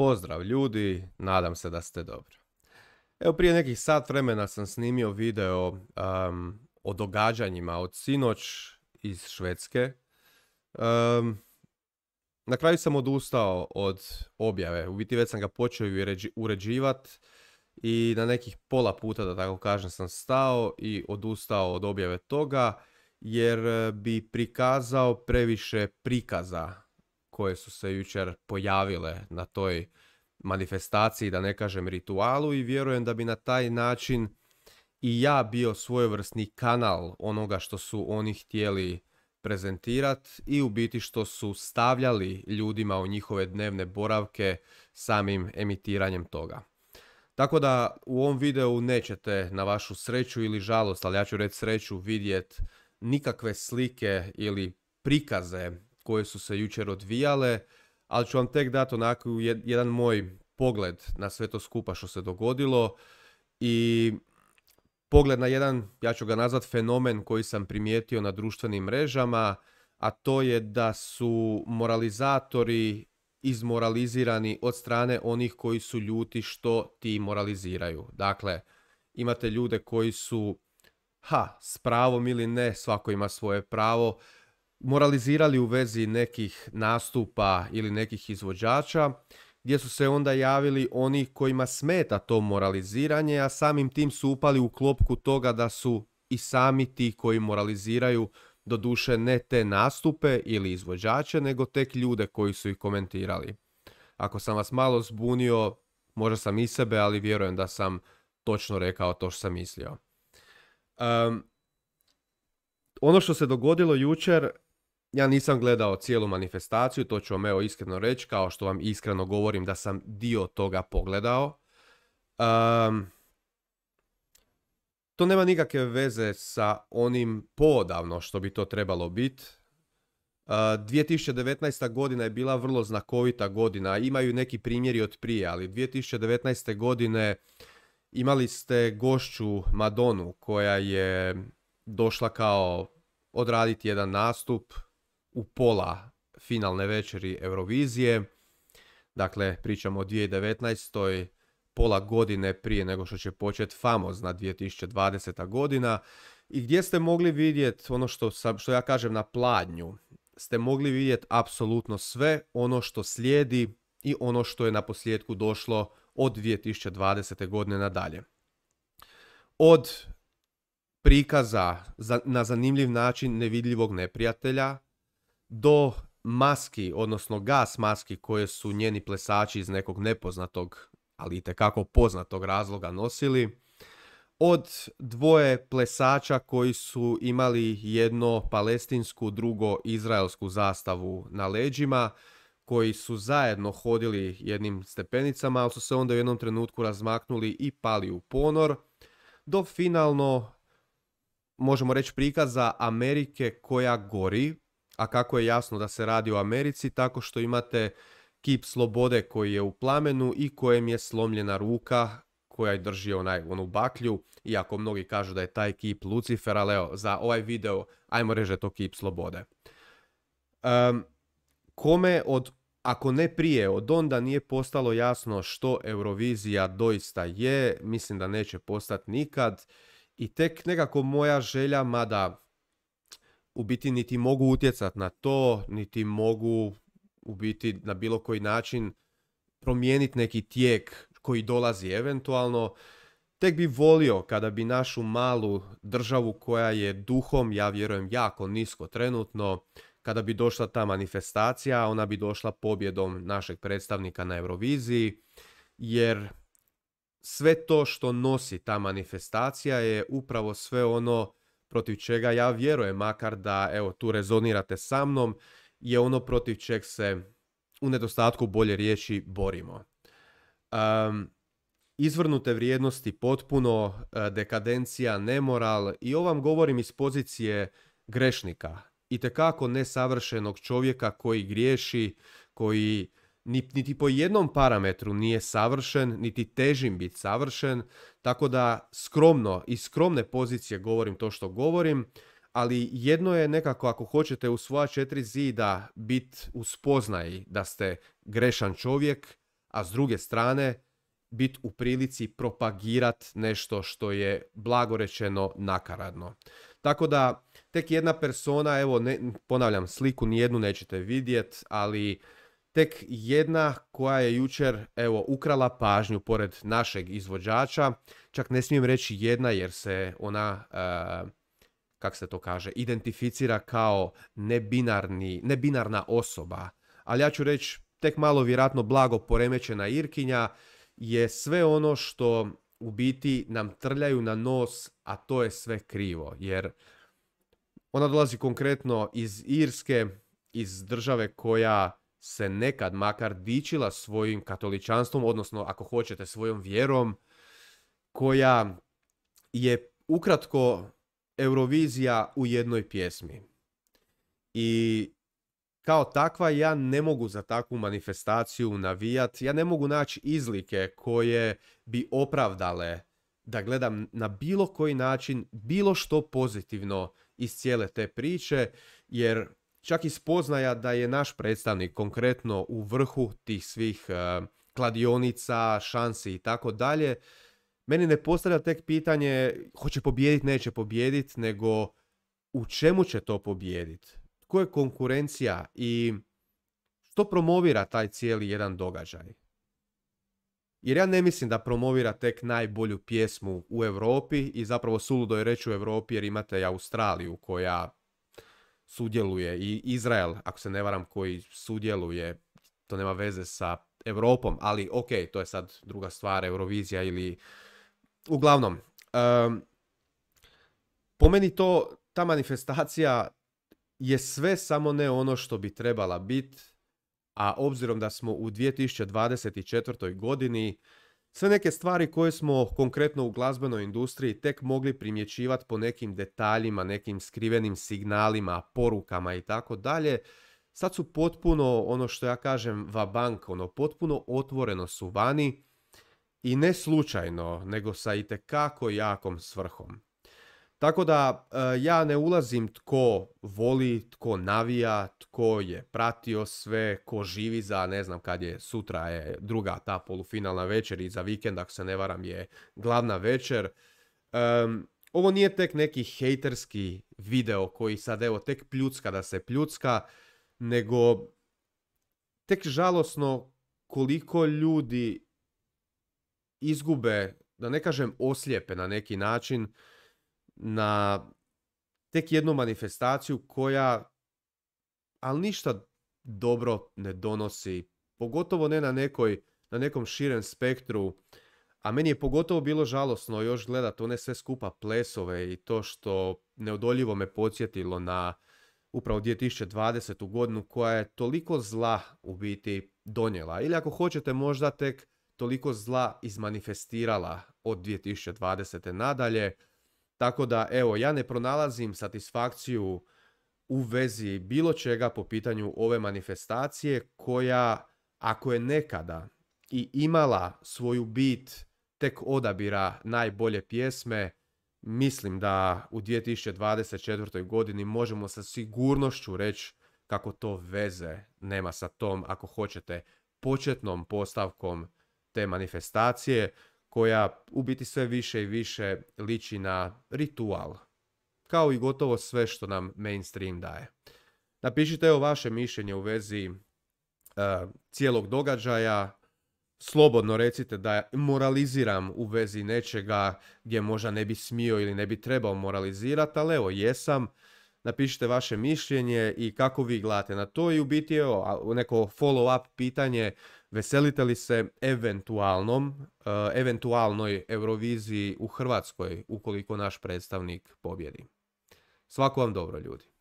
Pozdrav ljudi, nadam se da ste dobro. Evo prije nekih sat vremena sam snimio video um, o događanjima od sinoć iz Švedske. Um, na kraju sam odustao od objave, u biti već sam ga počeo uređivati i na nekih pola puta, da tako kažem, sam stao i odustao od objave toga jer bi prikazao previše prikaza koje su se jučer pojavile na toj manifestaciji, da ne kažem ritualu i vjerujem da bi na taj način i ja bio svojevrsni kanal onoga što su oni htjeli prezentirat i u biti što su stavljali ljudima u njihove dnevne boravke samim emitiranjem toga. Tako da u ovom videu nećete na vašu sreću ili žalost, ali ja ću reći sreću, vidjet nikakve slike ili prikaze koje su se jučer odvijale, ali ću vam tek dati onako jedan moj pogled na sve to skupa što se dogodilo i pogled na jedan, ja ću ga nazvat fenomen koji sam primijetio na društvenim mrežama, a to je da su moralizatori izmoralizirani od strane onih koji su ljuti što ti moraliziraju. Dakle, imate ljude koji su, ha, s pravom ili ne, svako ima svoje pravo, moralizirali u vezi nekih nastupa ili nekih izvođača, gdje su se onda javili oni kojima smeta to moraliziranje, a samim tim su upali u klopku toga da su i sami ti koji moraliziraju doduše ne te nastupe ili izvođače, nego tek ljude koji su ih komentirali. Ako sam vas malo zbunio, možda sam i sebe, ali vjerujem da sam točno rekao to što sam mislio. Um, ono što se dogodilo jučer ja nisam gledao cijelu manifestaciju, to ću vam evo iskreno reći, kao što vam iskreno govorim da sam dio toga pogledao. to nema nikakve veze sa onim podavno što bi to trebalo biti. Uh, 2019. godina je bila vrlo znakovita godina, imaju neki primjeri od prije, ali 2019. godine imali ste gošću Madonu koja je došla kao odraditi jedan nastup, u pola finalne večeri Eurovizije. Dakle, pričamo o 2019. pola godine prije nego što će početi famozna 2020. godina. I gdje ste mogli vidjeti ono što, što ja kažem na pladnju, ste mogli vidjeti apsolutno sve ono što slijedi i ono što je na posljedku došlo od 2020. godine nadalje. Od prikaza na zanimljiv način nevidljivog neprijatelja, do maski, odnosno gas maski koje su njeni plesači iz nekog nepoznatog, ali i tekako poznatog razloga nosili. Od dvoje plesača koji su imali jedno palestinsku, drugo izraelsku zastavu na leđima, koji su zajedno hodili jednim stepenicama, ali su se onda u jednom trenutku razmaknuli i pali u ponor, do finalno, možemo reći, prikaza Amerike koja gori, a kako je jasno da se radi o Americi, tako što imate kip slobode koji je u plamenu i kojem je slomljena ruka koja je drži onaj, onu baklju, iako mnogi kažu da je taj kip Lucifer, ali evo, za ovaj video ajmo reže to kip slobode. Um, kome od, ako ne prije, od onda nije postalo jasno što Eurovizija doista je, mislim da neće postati nikad, i tek nekako moja želja, mada u biti niti mogu utjecat na to, niti mogu u biti na bilo koji način promijeniti neki tijek koji dolazi eventualno. Tek bi volio kada bi našu malu državu koja je duhom, ja vjerujem, jako nisko trenutno, kada bi došla ta manifestacija, ona bi došla pobjedom našeg predstavnika na Euroviziji, jer sve to što nosi ta manifestacija je upravo sve ono protiv čega ja vjerujem, makar da evo tu rezonirate sa mnom, je ono protiv čeg se u nedostatku bolje riječi borimo. Um, izvrnute vrijednosti potpuno, e, dekadencija, nemoral i ovo vam govorim iz pozicije grešnika. I tekako nesavršenog čovjeka koji griješi, koji niti po jednom parametru nije savršen, niti težim biti savršen, tako da skromno i skromne pozicije govorim to što govorim, ali jedno je nekako ako hoćete u svoja četiri zida biti u spoznaji da ste grešan čovjek, a s druge strane biti u prilici propagirati nešto što je blagorečeno nakaradno. Tako da tek jedna persona, evo ponavljam sliku nijednu nećete vidjeti, ali Tek jedna koja je jučer evo, ukrala pažnju pored našeg izvođača, čak ne smijem reći jedna jer se ona, kako e, kak se to kaže, identificira kao nebinarni, nebinarna osoba. Ali ja ću reći, tek malo vjerojatno blago poremećena Irkinja je sve ono što u biti nam trljaju na nos, a to je sve krivo. Jer ona dolazi konkretno iz Irske, iz države koja se nekad makar dičila svojim katoličanstvom, odnosno ako hoćete svojom vjerom, koja je ukratko Eurovizija u jednoj pjesmi. I kao takva ja ne mogu za takvu manifestaciju navijat, ja ne mogu naći izlike koje bi opravdale da gledam na bilo koji način bilo što pozitivno iz cijele te priče, jer čak i spoznaja da je naš predstavnik konkretno u vrhu tih svih e, kladionica, šansi i tako dalje, meni ne postavlja tek pitanje hoće pobijediti, neće pobijediti, nego u čemu će to pobijediti? Tko je konkurencija i što promovira taj cijeli jedan događaj? Jer ja ne mislim da promovira tek najbolju pjesmu u Europi i zapravo suludo je reći u Europi jer imate i Australiju koja sudjeluje i Izrael, ako se ne varam, koji sudjeluje, to nema veze sa Europom, ali ok, to je sad druga stvar, Eurovizija ili... Uglavnom, um, po meni to, ta manifestacija je sve samo ne ono što bi trebala biti, a obzirom da smo u 2024. godini, sve neke stvari koje smo konkretno u glazbenoj industriji tek mogli primjećivati po nekim detaljima, nekim skrivenim signalima, porukama i tako dalje, sad su potpuno, ono što ja kažem, vabank, ono, potpuno otvoreno su vani i ne slučajno, nego sa itekako jakom svrhom. Tako da eh, ja ne ulazim tko voli, tko navija, tko je pratio sve, ko živi za, ne znam kad je, sutra je druga ta polufinalna večer i za vikend, ako se ne varam, je glavna večer. ovo nije tek neki hejterski video koji sad evo tek pljucka da se pljucka, nego tek žalosno koliko ljudi izgube, da ne kažem oslijepe na neki način, na tek jednu manifestaciju koja ali ništa dobro ne donosi, pogotovo ne na, nekoj, na nekom širem spektru. A meni je pogotovo bilo žalosno još gledati one sve skupa plesove i to što neodoljivo me podsjetilo na upravo 2020. godinu koja je toliko zla u biti donijela. Ili ako hoćete možda tek toliko zla izmanifestirala od 2020. nadalje tako da, evo, ja ne pronalazim satisfakciju u vezi bilo čega po pitanju ove manifestacije koja, ako je nekada i imala svoju bit tek odabira najbolje pjesme, mislim da u 2024. godini možemo sa sigurnošću reći kako to veze nema sa tom, ako hoćete, početnom postavkom te manifestacije koja u biti sve više i više liči na ritual. Kao i gotovo sve što nam mainstream daje. Napišite evo vaše mišljenje u vezi e, cijelog događaja. Slobodno recite da moraliziram u vezi nečega gdje možda ne bi smio ili ne bi trebao moralizirati, ali evo jesam. Napišite vaše mišljenje i kako vi gledate na to i u biti evo neko follow up pitanje Veselite li se eventualnom, eh, eventualnoj Euroviziji u Hrvatskoj ukoliko naš predstavnik pobjedi? Svako vam dobro ljudi.